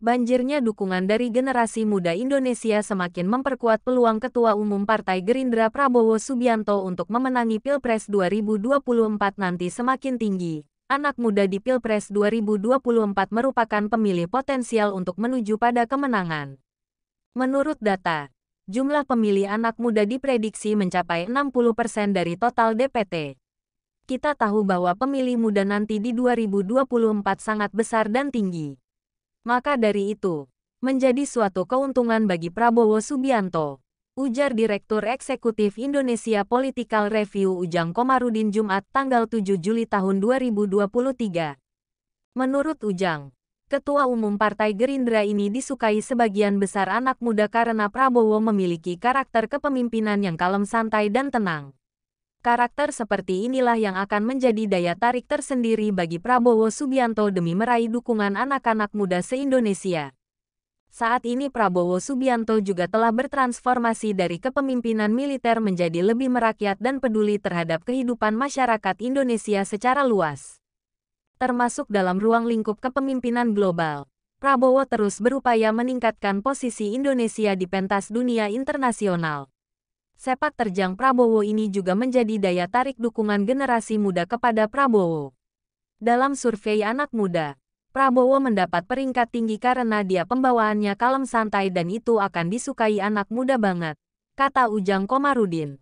banjirnya dukungan dari generasi muda Indonesia semakin memperkuat peluang Ketua Umum Partai Gerindra Prabowo Subianto untuk memenangi Pilpres 2024 nanti semakin tinggi. Anak muda di Pilpres 2024 merupakan pemilih potensial untuk menuju pada kemenangan. Menurut data, jumlah pemilih anak muda diprediksi mencapai 60% dari total DPT. Kita tahu bahwa pemilih muda nanti di 2024 sangat besar dan tinggi maka dari itu, menjadi suatu keuntungan bagi Prabowo Subianto, ujar Direktur Eksekutif Indonesia Political Review Ujang Komarudin Jumat tanggal 7 Juli tahun 2023. Menurut Ujang, Ketua Umum Partai Gerindra ini disukai sebagian besar anak muda karena Prabowo memiliki karakter kepemimpinan yang kalem santai dan tenang. Karakter seperti inilah yang akan menjadi daya tarik tersendiri bagi Prabowo Subianto demi meraih dukungan anak-anak muda se-Indonesia. Saat ini Prabowo Subianto juga telah bertransformasi dari kepemimpinan militer menjadi lebih merakyat dan peduli terhadap kehidupan masyarakat Indonesia secara luas. Termasuk dalam ruang lingkup kepemimpinan global, Prabowo terus berupaya meningkatkan posisi Indonesia di pentas dunia internasional sepak terjang Prabowo ini juga menjadi daya tarik dukungan generasi muda kepada Prabowo. Dalam survei anak muda, Prabowo mendapat peringkat tinggi karena dia pembawaannya kalem santai dan itu akan disukai anak muda banget, kata Ujang Komarudin.